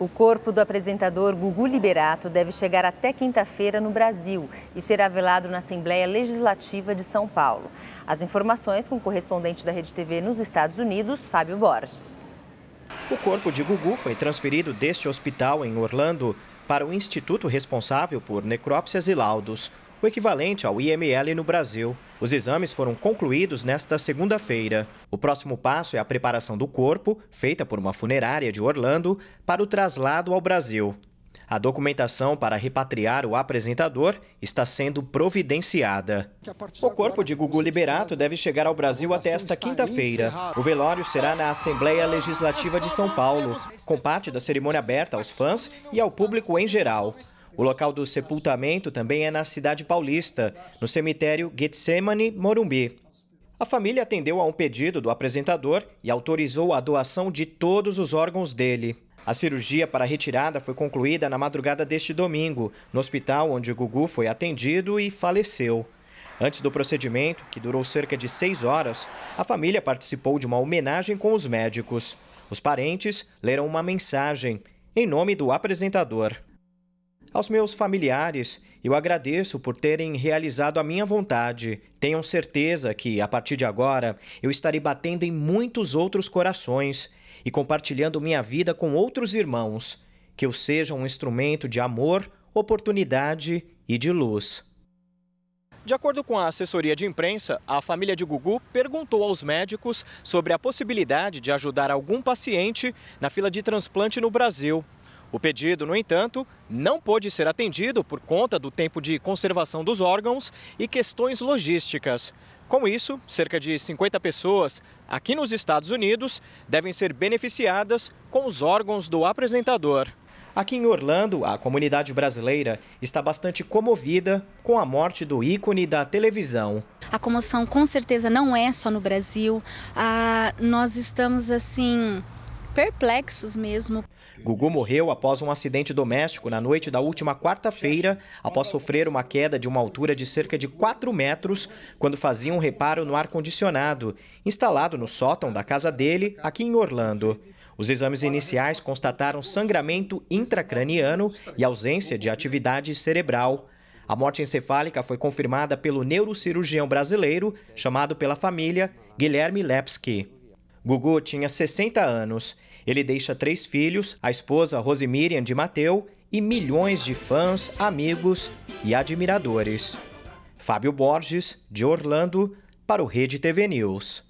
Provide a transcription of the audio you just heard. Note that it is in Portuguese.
O corpo do apresentador Gugu Liberato deve chegar até quinta-feira no Brasil e será velado na Assembleia Legislativa de São Paulo. As informações com o correspondente da Rede TV nos Estados Unidos, Fábio Borges. O corpo de Gugu foi transferido deste hospital em Orlando para o instituto responsável por necrópsias e laudos, o equivalente ao IML no Brasil. Os exames foram concluídos nesta segunda-feira. O próximo passo é a preparação do corpo, feita por uma funerária de Orlando, para o traslado ao Brasil. A documentação para repatriar o apresentador está sendo providenciada. O corpo de Gugu Liberato deve chegar ao Brasil até esta quinta-feira. O velório será na Assembleia Legislativa de São Paulo, com parte da cerimônia aberta aos fãs e ao público em geral. O local do sepultamento também é na cidade paulista, no cemitério Getsemane Morumbi. A família atendeu a um pedido do apresentador e autorizou a doação de todos os órgãos dele. A cirurgia para retirada foi concluída na madrugada deste domingo, no hospital onde Gugu foi atendido e faleceu. Antes do procedimento, que durou cerca de seis horas, a família participou de uma homenagem com os médicos. Os parentes leram uma mensagem em nome do apresentador. Aos meus familiares, eu agradeço por terem realizado a minha vontade. Tenham certeza que, a partir de agora, eu estarei batendo em muitos outros corações e compartilhando minha vida com outros irmãos. Que eu seja um instrumento de amor, oportunidade e de luz. De acordo com a assessoria de imprensa, a família de Gugu perguntou aos médicos sobre a possibilidade de ajudar algum paciente na fila de transplante no Brasil. O pedido, no entanto, não pôde ser atendido por conta do tempo de conservação dos órgãos e questões logísticas. Com isso, cerca de 50 pessoas aqui nos Estados Unidos devem ser beneficiadas com os órgãos do apresentador. Aqui em Orlando, a comunidade brasileira está bastante comovida com a morte do ícone da televisão. A comoção com certeza não é só no Brasil. Ah, nós estamos assim perplexos mesmo. Gugu morreu após um acidente doméstico na noite da última quarta-feira, após sofrer uma queda de uma altura de cerca de 4 metros quando fazia um reparo no ar-condicionado, instalado no sótão da casa dele, aqui em Orlando. Os exames iniciais constataram sangramento intracraniano e ausência de atividade cerebral. A morte encefálica foi confirmada pelo neurocirurgião brasileiro, chamado pela família Guilherme Lepski. Gugu tinha 60 anos ele deixa três filhos, a esposa Rosemirian de Mateu e milhões de fãs, amigos e admiradores. Fábio Borges, de Orlando, para o Rede TV News.